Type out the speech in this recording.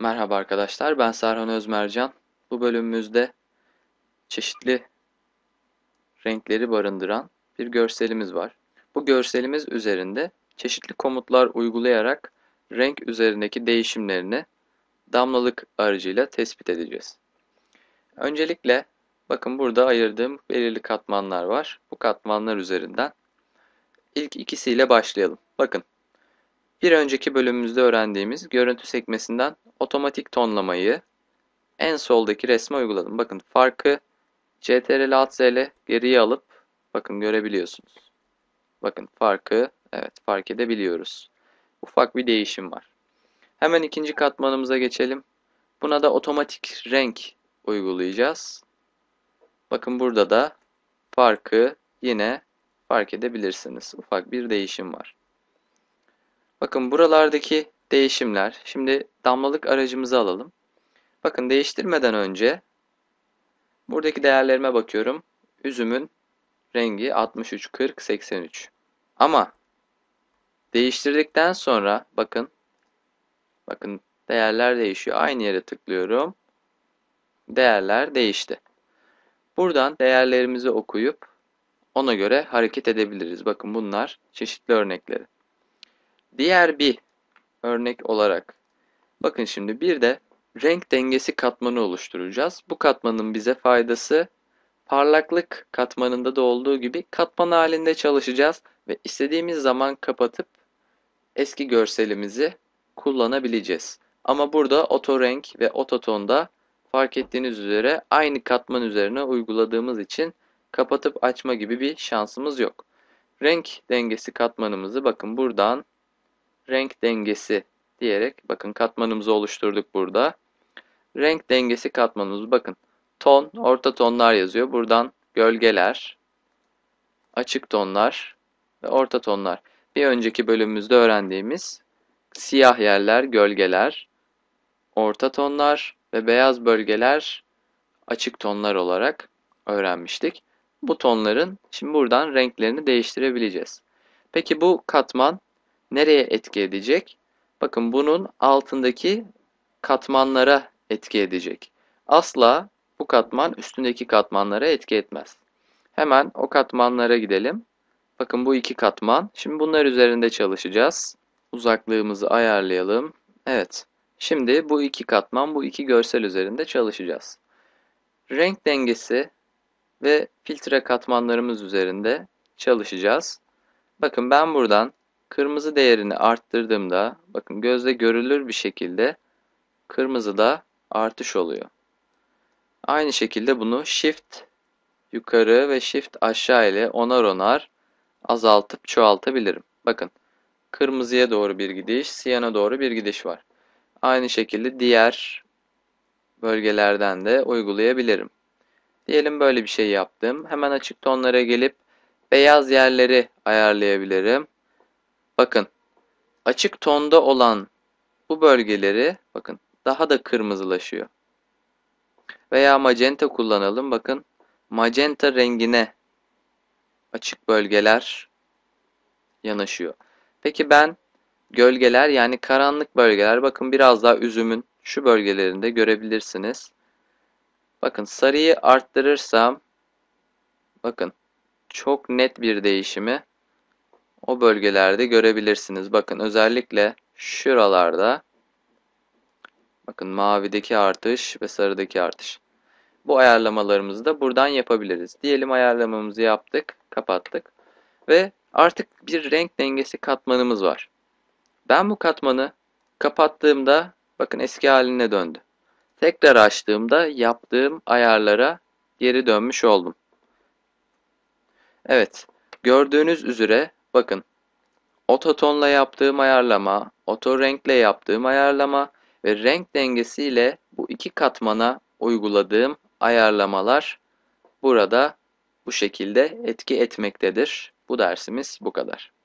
Merhaba arkadaşlar, ben Serhan Özmercan. Bu bölümümüzde çeşitli renkleri barındıran bir görselimiz var. Bu görselimiz üzerinde çeşitli komutlar uygulayarak renk üzerindeki değişimlerini damlalık aracıyla tespit edeceğiz. Öncelikle bakın burada ayırdığım belirli katmanlar var. Bu katmanlar üzerinden ilk ikisiyle başlayalım. Bakın bir önceki bölümümüzde öğrendiğimiz görüntü sekmesinden otomatik tonlamayı en soldaki resme uyguladım. Bakın farkı CTRL Alt Z ile geriye alıp bakın görebiliyorsunuz. Bakın farkı evet fark edebiliyoruz. Ufak bir değişim var. Hemen ikinci katmanımıza geçelim. Buna da otomatik renk uygulayacağız. Bakın burada da farkı yine fark edebilirsiniz. Ufak bir değişim var. Bakın buralardaki Değişimler. Şimdi damlalık aracımızı alalım. Bakın değiştirmeden önce buradaki değerlerime bakıyorum. Üzümün rengi 63, 40, 83. Ama değiştirdikten sonra bakın bakın değerler değişiyor. Aynı yere tıklıyorum. Değerler değişti. Buradan değerlerimizi okuyup ona göre hareket edebiliriz. Bakın bunlar çeşitli örnekleri. Diğer bir örnek olarak. Bakın şimdi bir de renk dengesi katmanı oluşturacağız. Bu katmanın bize faydası parlaklık katmanında da olduğu gibi katman halinde çalışacağız ve istediğimiz zaman kapatıp eski görselimizi kullanabileceğiz. Ama burada oto renk ve ototonda fark ettiğiniz üzere aynı katman üzerine uyguladığımız için kapatıp açma gibi bir şansımız yok. Renk dengesi katmanımızı bakın buradan renk dengesi diyerek bakın katmanımızı oluşturduk burada. Renk dengesi katmanımız bakın ton, orta tonlar yazıyor. Buradan gölgeler, açık tonlar ve orta tonlar. Bir önceki bölümümüzde öğrendiğimiz siyah yerler, gölgeler, orta tonlar ve beyaz bölgeler açık tonlar olarak öğrenmiştik. Bu tonların şimdi buradan renklerini değiştirebileceğiz. Peki bu katman nereye etki edecek? Bakın bunun altındaki katmanlara etki edecek. Asla bu katman üstündeki katmanlara etki etmez. Hemen o katmanlara gidelim. Bakın bu iki katman. Şimdi bunlar üzerinde çalışacağız. Uzaklığımızı ayarlayalım. Evet. Şimdi bu iki katman, bu iki görsel üzerinde çalışacağız. Renk dengesi ve filtre katmanlarımız üzerinde çalışacağız. Bakın ben buradan Kırmızı değerini arttırdığımda bakın gözle görülür bir şekilde kırmızıda artış oluyor. Aynı şekilde bunu shift yukarı ve shift aşağı ile onar onar azaltıp çoğaltabilirim. Bakın kırmızıya doğru bir gidiş, siyana doğru bir gidiş var. Aynı şekilde diğer bölgelerden de uygulayabilirim. Diyelim böyle bir şey yaptım. Hemen açık tonlara gelip beyaz yerleri ayarlayabilirim. Bakın açık tonda olan bu bölgeleri bakın daha da kırmızılaşıyor. Veya magenta kullanalım. Bakın magenta rengine açık bölgeler yanaşıyor. Peki ben gölgeler yani karanlık bölgeler bakın biraz daha üzümün şu bölgelerinde görebilirsiniz. Bakın sarıyı arttırırsam bakın çok net bir değişimi o bölgelerde görebilirsiniz. Bakın özellikle şuralarda bakın mavideki artış ve sarıdaki artış. Bu ayarlamalarımızı da buradan yapabiliriz. Diyelim ayarlamamızı yaptık, kapattık ve artık bir renk dengesi katmanımız var. Ben bu katmanı kapattığımda bakın eski haline döndü. Tekrar açtığımda yaptığım ayarlara geri dönmüş oldum. Evet, gördüğünüz üzere Bakın ototonla yaptığım ayarlama, oto renkle yaptığım ayarlama ve renk dengesiyle bu iki katmana uyguladığım ayarlamalar burada bu şekilde etki etmektedir. Bu dersimiz bu kadar.